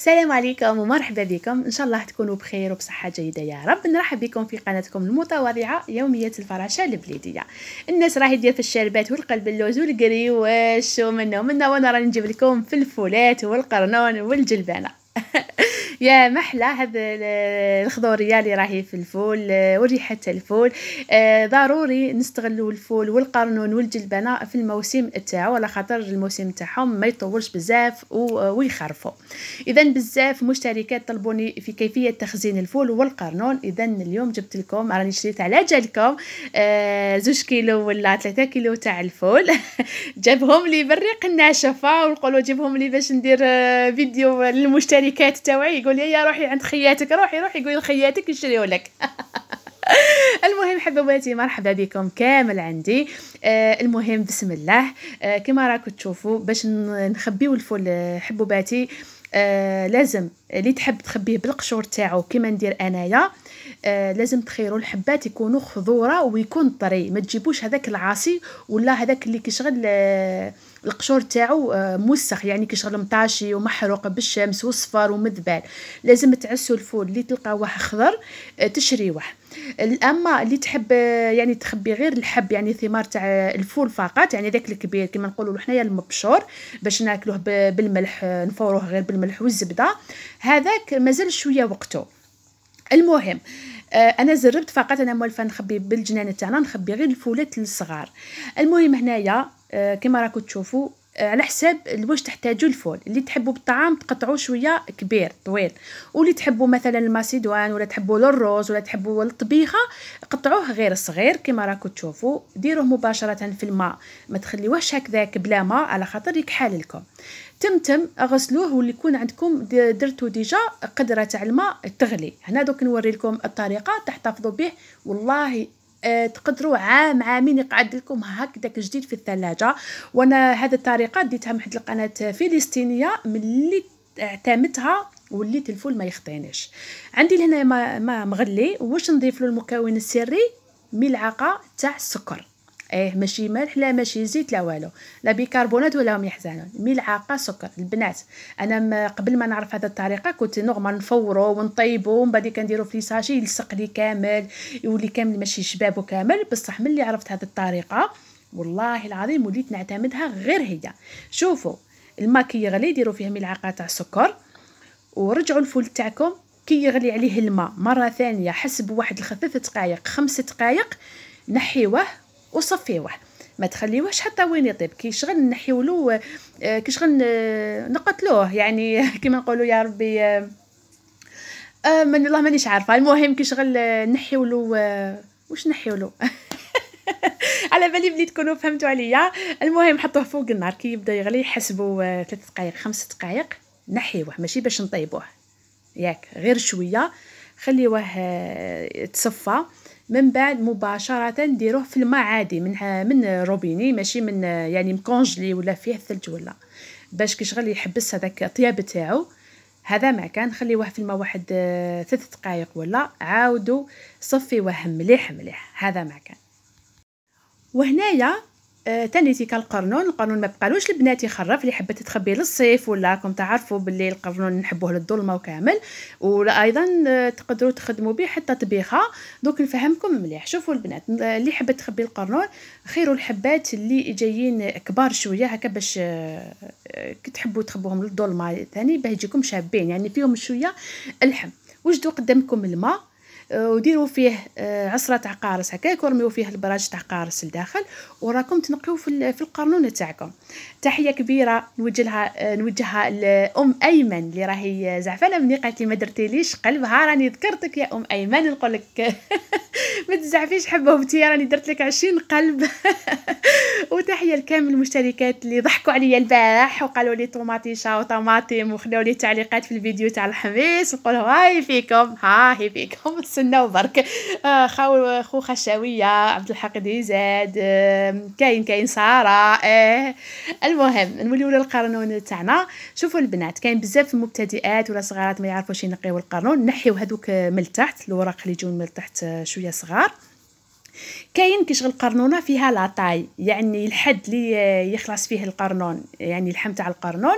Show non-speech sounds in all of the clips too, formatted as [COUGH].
السلام عليكم ومرحبا بكم ان شاء الله تكونوا بخير وبصحه جيده يا رب نرحب بكم في قناتكم المتواضعه يوميه الفراشه البليديه الناس راهي ديال في الشربات والقلب اللوز والقريواش ومنه ومنه وانا راني نجيب لكم فلفولات والقرنون والجلبانه [LAUGHS] يا محلى هذا الخضوريه اللي راهي في الفول آه، وريحه الفول آه، ضروري نستغلوا الفول والقرنون والجلبانه في الموسم تاعو على خاطر الموسم تاعهم ما يطولش بزاف آه، ويخرفوا اذا بزاف مشتركات طلبوني في كيفيه تخزين الفول والقرنون اذا اليوم جبت لكم راني شريت على جالكم زوج كيلو ولا 3 كيلو تاع الفول [LAUGHS] جابهم لي بالريق الناشفه ونقولوا جيبهم لي باش ندير فيديو للمشتركات تاعي يقول لي يا روحي عند خياتك روحي روحي قولي لخياتك يشريو لك [LAUGHS] المهم حبوباتي مرحبا بكم كامل عندي آه المهم بسم الله آه كما راكم تشوفوا باش نخبيو الفول آه، حبوباتي آه، لازم اللي تحب تخبيه بالقشور تاعو كيما ندير انايا آه لازم تخيروا الحبات يكونوا خضوره ويكون طري ما تجيبوش هذاك العاصي ولا هذاك اللي كيشغل آه القشور تاعو آه موسخ يعني كيشغل مطاشي ومحروق بالشمس وصفر ومذبال لازم تعسوا الفول اللي تلقاوه خضر آه تشريوه الاما اللي تحب يعني تخبي غير الحب يعني ثمار تاع الفول فقط يعني ذاك الكبير كما نقولوا حنايا المبشور باش ناكلوه بالملح نفوروه غير بالملح والزبده هذاك مازال شويه وقته المهم آه، انا جربت فقط انا موالفه نخبي بالجنان تاعنا نخبي غير الفولات الصغار المهم هنايا آه، كما راكم تشوفوا على حساب واش تحتاجوا الفول اللي تحبوا بالطعام تقطعوا شويه كبير طويل واللي تحبوا مثلا الماسيدوان ولا تحبوا للروز ولا تحبوا الطبيخه قطعوه غير صغير كما راكم تشوفوا ديروه مباشره في الماء ما تخليوهش هكذاك بلا ماء على خاطر يكحل لكم تمتم اغسلوه واللي يكون عندكم درتو ديجا قدره تاع الماء تغلي هنا دوك نوري لكم الطريقه تحتفظوا به والله آه تقدروا عام عامين يقعد لكم هكذاك جديد في الثلاجه وانا هذه الطريقه ديتها من واحد القناه فلسطينيه ملي اعتمدتها وليت الفول ما يخطينيش عندي لهنا ما مغلي واش نضيف له المكون السري ملعقه تاع السكر ايه ماشي ملح لا ماشي زيت لا والو لا بيكربونات ولا هم يحزنون ملعقه سكر البنات انا ما قبل ما نعرف هذه الطريقه كنت نورمال نفورو ونطيبو ومن بعد كنديرو في ساشي يلصق لي كامل يولي كامل ماشي شباب وكامل بصح ملي عرفت هذه الطريقه والله العظيم وليت نعتمدها غير هي شوفوا الماء كي ديروا فيه ملعقه تاع سكر ورجعوا الفول تاعكم كي عليه الماء مره ثانيه حسب واحد الخفيف دقائق خمس دقائق نحيوه وصفيوه ما تخليوهش حتى وين يطيب كي شغل نحيولو آه، كي شغل نقتلوه يعني [LAUGHS] كيما نقولوا يا ربي آه، آه، من الله مانيش عارفه المهم كي شغل نحيولو واش نحيولو [LAUGHS] على بالي بلي تكونوا فهمتوا عليا المهم حطوه فوق النار كي يبدا يغلي حسبوا ثلاث دقائق خمس دقائق نحيوه ماشي باش نطيبوه ياك غير شويه خليوه تصفى من بعد مباشره ديروه في الماء عادي من من روبيني ماشي من يعني مكونجلي ولا فيه الثلج ولا باش كي شغل يحبس هذاك الطياب تاعو هذا ما كان خليوه في الماء واحد آه، ثلاث دقائق ولا عاودوا صفيوه مليح مليح هذا ما كان وهنايا آه، تانيتي كان القرنون ما بقالوش البنات يخرف اللي حبت تخبيه للصيف ولا راكم تعرفوا باللي القرنون نحبوه للظلمه وكامل ولا ايضا آه، تقدروا تخدموا به حتى طبيخه دوك نفهمكم مليح شوفوا البنات اللي حبت تخبي القرنون خيروا الحبات اللي جايين كبار شويه هكا باش كي آه، تحبوا تخبوهم للظلمه ثاني باه يجيكم شابين يعني فيهم شويه الحم وجدوا قدامكم الماء آه، وديروا فيه آه، عصره تاع قارص هكا كورميو فيه البراج تاع قارص لداخل وراكم تنقيو في في القرنونه تاعكم تحيه كبيره نوجهها آه، نوجهها لام ايمن اللي راهي زعفانه مني قالت لي ما درتيليش قلبها راني ذكرتك يا ام ايمن نقول لك [LAUGHS] ما تزعفيش حبوبتي راني درت لك 20 قلب [LAUGHS] وتحيه لكامل المشتركات اللي ضحكوا عليا البارح وقالوا لي طوماطيشه وطماطم وخلوا لي تعليقات في الفيديو تاع الحميس نقول هاي فيكم هاي فيكم [LAUGHS] نتسناو برك آه، خاو خو خشاويه عبد الحق ديزاد كاين كاين ساره اه المهم نوليو للقرنون تاعنا شوفوا البنات كاين بزاف المبتدئات ولا صغارات ما يعرفوش ينقيو القانون نحيو هذوك من تحت الوراق اللي يجون من تحت آه، شويه صغار كاين كيشغل قرنونه فيها لاطاي يعني الحد اللي يخلص فيه القرنون يعني اللحم تاع القرنون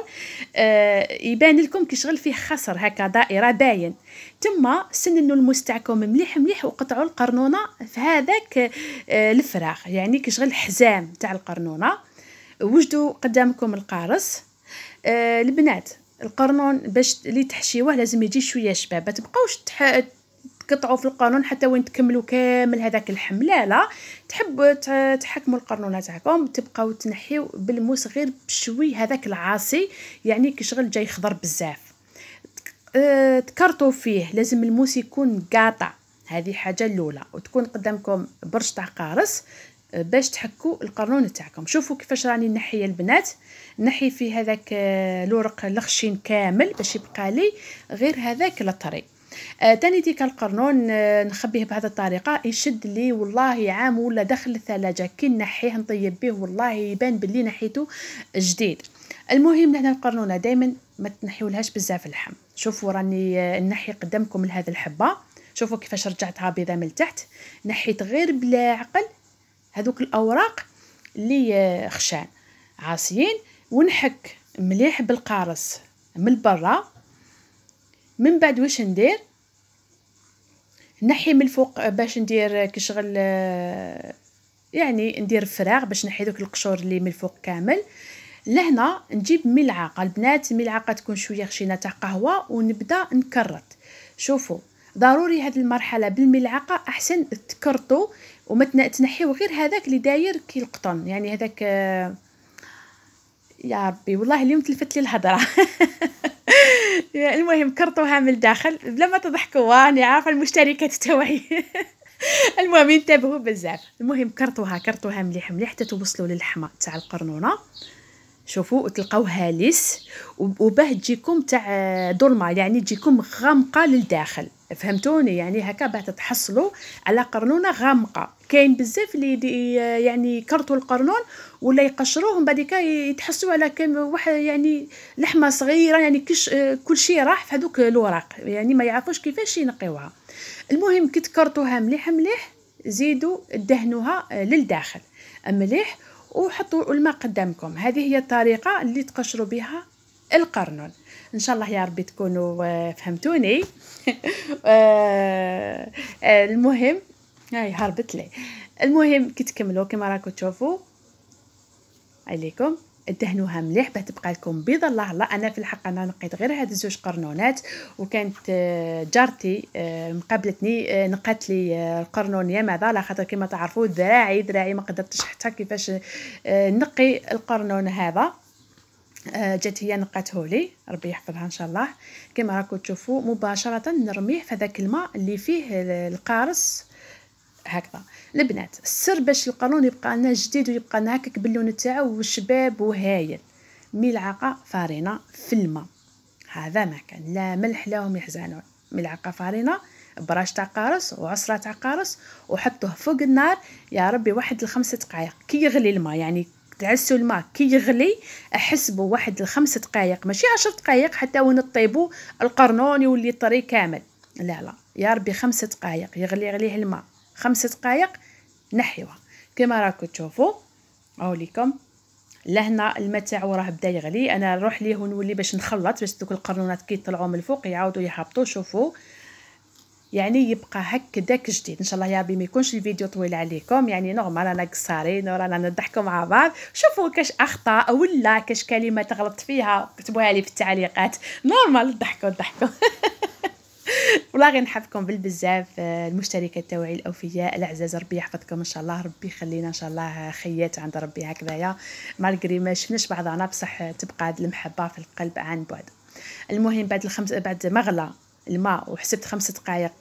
آه يبان لكم كيشغل فيه خصر هكا دائره باين تما سننوا المستعكم مليح مليح وقطعوا القرنونه في هذاك آه الفراغ يعني كيشغل حزام تاع القرنونه وجدوا قدامكم القارص آه البنات القرنون باش اللي تحشيوه لازم يجي شويه شباب ما تبقاوش تح... تقطعوا في القانون حتى وين تكملوا كامل هذاك الحمل لا لا تحب تحكموا القرنونة تاعكم تبقاو تنحيو بالموس غير بشوي هذاك العاصي يعني كشغل جاي خضر بزاف أه، تكرتوا فيه لازم الموس يكون قاطع هذه حاجه الاولى وتكون قدامكم برش تاع قارص أه، باش تحكوا القانون تاعكم شوفوا كيفاش راني نحي البنات نحي في هذاك الورق أه، الخشين كامل باش يبقى لي غير هذاك لطري آه، تاني ديك القرنون آه، نخبيه بهذا الطريقه يشد لي والله عام ولا دخل الثلاجه كي نحيه نطيب به والله يبان باللي نحيته جديد المهم لهنا القرنونه دائما ما تنحيولهاش بزاف اللحم شوفوا راني آه، نحي قدامكم لهذا الحبه شوفوا كيفاش رجعتها بيضه من تحت نحيت غير بلا عقل هذوك الاوراق اللي خشان عاصيين ونحك مليح بالقارص من برا من بعد واش ندير نحي من الفوق باش ندير كشغل يعني ندير فراغ باش نحي دوك القشور اللي من الفوق كامل لهنا نجيب ملعقه البنات ملعقه تكون شويه خشينه تاع قهوه ونبدا نكرط شوفوا ضروري هذه المرحله بالملعقه احسن تكرطوا وما تنحيو غير هذاك اللي داير كي القطن يعني هذاك يا ربي والله اليوم تلفت لي الهضره [LAUGHS] المهم كرطوها من الداخل لما تضحكوا وانا عارفه المشتركات توعي [LAUGHS] المهم انتبهوا بزاف المهم كرطوها كرطوها مليح مليح حتى توصلوا للحمه تاع القرنونه شوفوا تلقاوها لس وباه تجيكم تاع ظلمه آه، يعني تجيكم غامقه للداخل فهمتوني يعني هكا باه تتحصلوا على قرنونه غامقه كاين بزاف اللي يعني يكرتوا القرنون ولا يقشروهم بعد يتحسوا على كم واحد يعني لحمه صغيره يعني كش كل شيء راح في هذوك الوراق يعني ما يعرفوش كيفاش ينقيوها المهم كي تكرتوها مليح مليح زيدوا دهنوها للداخل مليح وحطوا الماء قدامكم هذه هي الطريقه اللي تقشروا بها القرنون ان شاء الله يا ربي تكونوا آه، فهمتوني [LAUGHS] آه، آه، المهم هاي هربت لي المهم كي تكملوا كما راكم تشوفوا عليكم دهنوها مليح باه تبقى لكم بيضه الله الله انا في الحق انا نقيت غير هاد زوج قرنونات وكانت آه، جارتي آه، مقابلتني آه، نقات لي القرنونيه ماذا على خاطر كما تعرفوا ذراعي ذراعي ما قدرتش حتى كيفاش نقي القرنون هذا جات هي نقاته لي ربي يحفظها ان شاء الله كما راكم تشوفوا مباشره نرميه في هذاك الماء اللي فيه القارص هكذا البنات السر باش القانون يبقى لنا جديد ويبقى لنا هكاك باللون تاعو وشباب وهايل ملعقه فارينه في الماء هذا ما كان لا ملح لهم يحزنون ملعقه فارينه براش تاع قارص وعصره تاع قارص وحطوه فوق النار يا ربي واحد الخمس دقائق كي يغلي الماء يعني تعسوا الماء كي يغلي احسبوا واحد الخمس دقائق ماشي عشر دقائق حتى وين طيبوا القرنون يولي طري كامل لا لا يا ربي خمس دقائق يغلي عليه الماء خمس دقائق نحيوها كما راكم تشوفوا ليكم لهنا الماء تاعو راه بدا يغلي انا نروح ليه ونولي باش نخلط باش دوك القرنونات كي يطلعوا من الفوق يعاودوا يهبطوا شوفوا يعني يبقى هكذاك جديد ان شاء الله يا ربي ما يكونش الفيديو طويل عليكم يعني نورمال رانا قصارين ورانا نضحكوا مع بعض شوفوا كاش اخطاء ولا كاش كلمه تغلط فيها كتبوها لي في التعليقات نورمال ضحكوا ضحكوا [LAUGHS] والله غير نحفكم بالبزاف آه، المشتركات تاوعي الاوفياء العزاز ربي يحفظكم ان شاء الله ربي يخلينا ان شاء الله خيات عند ربي هكذايا مالغري ما شفناش بعضنا بصح تبقى هاد المحبه في القلب عن بعد المهم بعد الخمس بعد ما الماء وحسبت خمس دقائق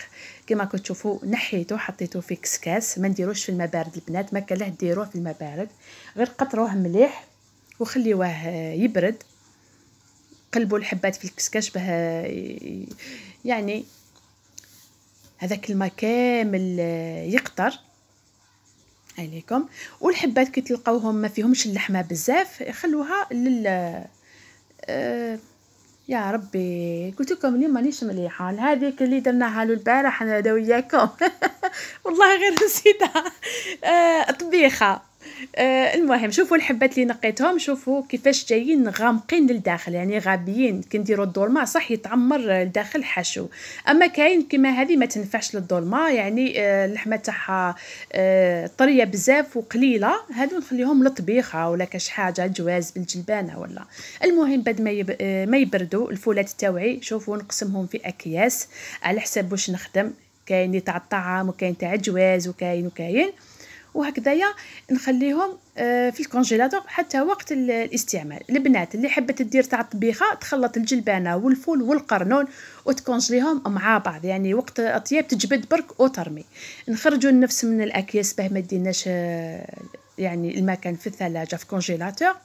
كما كنت تشوفوا نحيته حطيته في كسكاس ما نديروش في المبارد بارد البنات ما كان ديروه في المبارد بارد غير قطروه مليح وخليوه آه، يبرد قلبوا الحبات في الكسكاش باه يعني هذاك الماء كامل يقطر عليكم والحبات كي تلقاوهم ما فيهمش اللحمه بزاف خلوها لل آه، يا ربي قلت لكم اليوم مانيش مليحه هذيك اللي درناها له البارح انا وياكم [LAUGHS] والله غير نسيتها آه، طبيخه آه، المهم شوفوا الحبات اللي نقيتهم شوفوا كيفاش جايين غامقين للداخل يعني غابيين كنديروا الدولما صح يتعمر لداخل حشو اما كاين كما هذه ما تنفعش للدولما يعني آه، اللحمه تاعها آه، طريه بزاف وقليله هادو نخليهم للطبيخه ولا كاش حاجه جواز بالجلبانه ولا المهم بعد ما يب... ما يبردوا الفولات تاوعي شوفوا نقسمهم في اكياس على حساب واش نخدم كاين تاع الطعام وكاين تاع الجواز وكاين وكاين وهكذايا نخليهم آه، في الكونجيلاتور حتى وقت الاستعمال البنات اللي حبت دير تاع الطبيخه تخلط الجلبانه والفول والقرنون وتكونجليهم مع بعض يعني وقت اطياب تجبد برك وترمي نخرجوا النفس من الاكياس باه ما ديناش آه، يعني المكان في الثلاجه في كونجيلاتور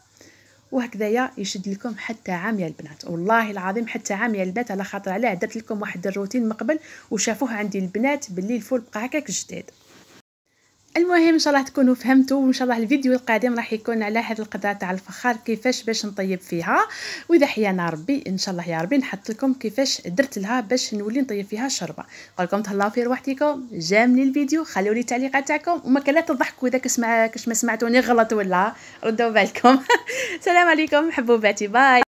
وهكذايا يشد لكم حتى عام يا البنات والله العظيم حتى عام يا البنات على خاطر علاه درت لكم واحد الروتين من قبل وشافوه عندي البنات باللي الفول بقى هكاك جديد المهم ان شاء الله تكونوا فهمتوا وان شاء الله الفيديو القادم راح يكون على هذه القدره تاع الفخار كيفاش باش نطيب فيها واذا حيانا ربي ان شاء الله يا ربي نحط لكم كيفاش درت لها باش نولي نطيب فيها الشربه نقول تهلاو في روحتكم جامني الفيديو خليوا لي التعليقات تاعكم وما كان لا تضحكوا اذا كسمع ما كش ما سمعتوني غلط ولا ردوا بالكم [LAUGHS] السلام عليكم حبوباتي باي